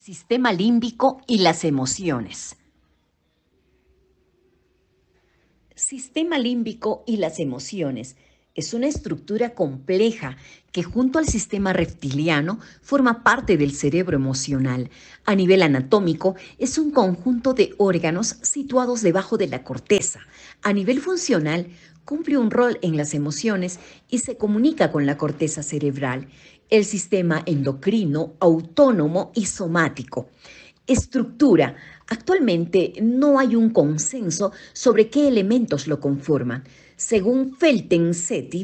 sistema límbico y las emociones. Sistema límbico y las emociones es una estructura compleja que junto al sistema reptiliano forma parte del cerebro emocional. A nivel anatómico es un conjunto de órganos situados debajo de la corteza. A nivel funcional cumple un rol en las emociones y se comunica con la corteza cerebral el sistema endocrino, autónomo y somático. Estructura. Actualmente no hay un consenso sobre qué elementos lo conforman. Según Felten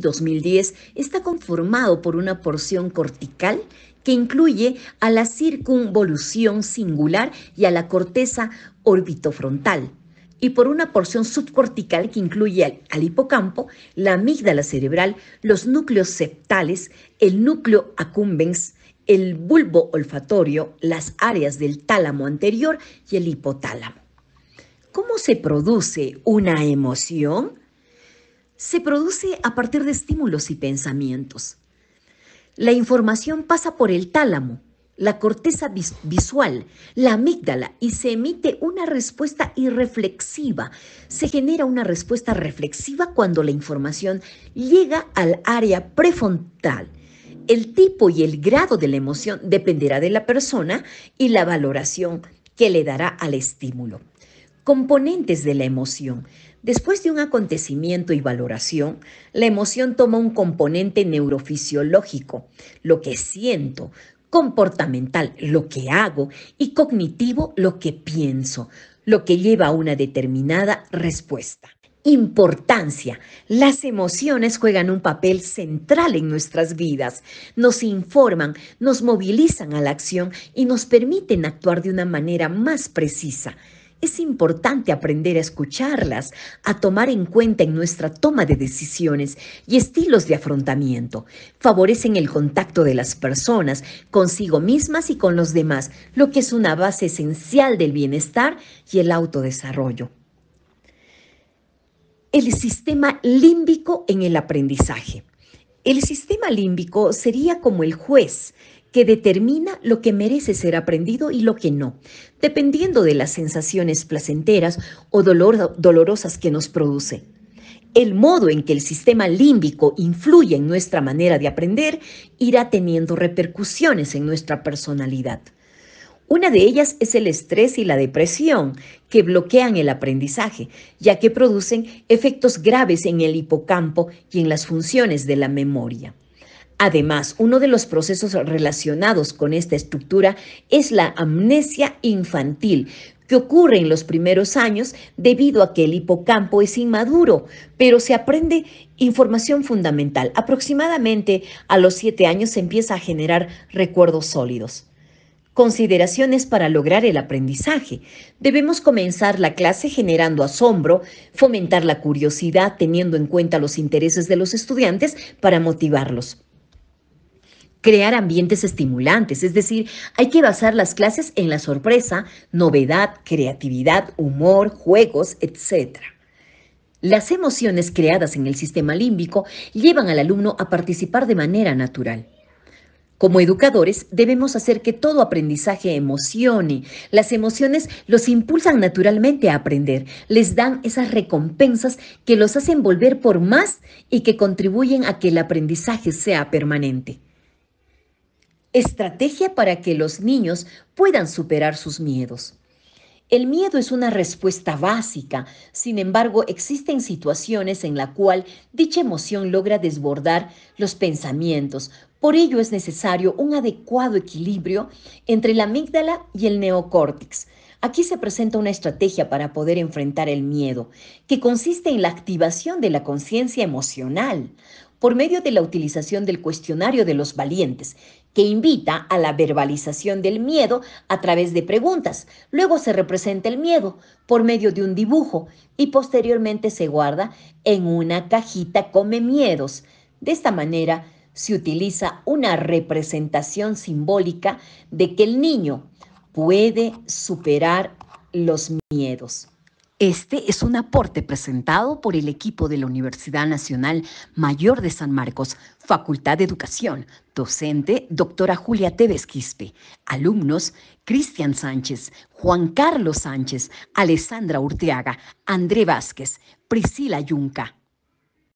2010, está conformado por una porción cortical que incluye a la circunvolución singular y a la corteza orbitofrontal y por una porción subcortical que incluye al, hipocampo, la amígdala cerebral, los núcleos septales, el núcleo accumbens, el bulbo olfatorio, las áreas del tálamo anterior y el hipotálamo. ¿Cómo se produce una emoción? Se produce a partir de estímulos y pensamientos. La información pasa por el tálamo, la corteza visual, la amígdala, y se emite una respuesta irreflexiva. Se genera una respuesta reflexiva cuando la información llega al área prefrontal. El tipo y el grado de la emoción dependerá de la persona y la valoración que le dará al estímulo. Componentes de la emoción. Después de un acontecimiento y valoración, la emoción toma un componente neurofisiológico, lo que siento, comportamental, lo que hago, y cognitivo, lo que pienso, lo que lleva a una determinada respuesta. Importancia. Las emociones juegan un papel central en nuestras vidas. Nos informan, nos movilizan a la acción y nos permiten actuar de una manera más precisa. Es importante aprender a escucharlas, a tomar en cuenta en nuestra toma de decisiones y estilos de afrontamiento. Favorecen el contacto de las personas consigo mismas y con los demás, lo que es una base esencial del bienestar y el autodesarrollo. El sistema límbico en el aprendizaje. El sistema límbico sería como el juez que determina lo que merece ser aprendido y lo que no, dependiendo de las sensaciones placenteras o dolorosas que nos produce. El modo en que el sistema límbico influye en nuestra manera de aprender irá teniendo repercusiones en nuestra personalidad. Una de ellas es el estrés y la depresión, que bloquean el aprendizaje, ya que producen efectos graves en el hipocampo y en las funciones de la memoria. Además, uno de los procesos relacionados con esta estructura es la amnesia infantil, que ocurre en los primeros años debido a que el hipocampo es inmaduro, pero se aprende información fundamental. Aproximadamente a los siete años se empieza a generar recuerdos sólidos. Consideraciones para lograr el aprendizaje. Debemos comenzar la clase generando asombro, fomentar la curiosidad teniendo en cuenta los intereses de los estudiantes para motivarlos crear ambientes estimulantes, es decir, hay que basar las clases en la sorpresa, novedad, creatividad, humor, juegos, etc. Las emociones creadas en el sistema límbico llevan al alumno a participar de manera natural. Como educadores debemos hacer que todo aprendizaje emocione. Las emociones los impulsan naturalmente a aprender, les dan esas recompensas que los hacen volver por más y que contribuyen a que el aprendizaje sea permanente estrategia para que los niños puedan superar sus miedos. El miedo es una respuesta básica, sin embargo existen situaciones en la cual dicha emoción logra desbordar los pensamientos. Por ello es necesario un adecuado equilibrio entre la amígdala y el neocórtex. Aquí se presenta una estrategia para poder enfrentar el miedo, que consiste en la activación de la conciencia emocional, por medio de la utilización del cuestionario de los valientes, que invita a la verbalización del miedo a través de preguntas. Luego se representa el miedo por medio de un dibujo y posteriormente se guarda en una cajita come miedos. De esta manera se utiliza una representación simbólica de que el niño puede superar los miedos. Este es un aporte presentado por el equipo de la Universidad Nacional Mayor de San Marcos, Facultad de Educación, docente doctora Julia Tevez Quispe, alumnos Cristian Sánchez, Juan Carlos Sánchez, Alessandra Urteaga, André Vázquez, Priscila Yunca,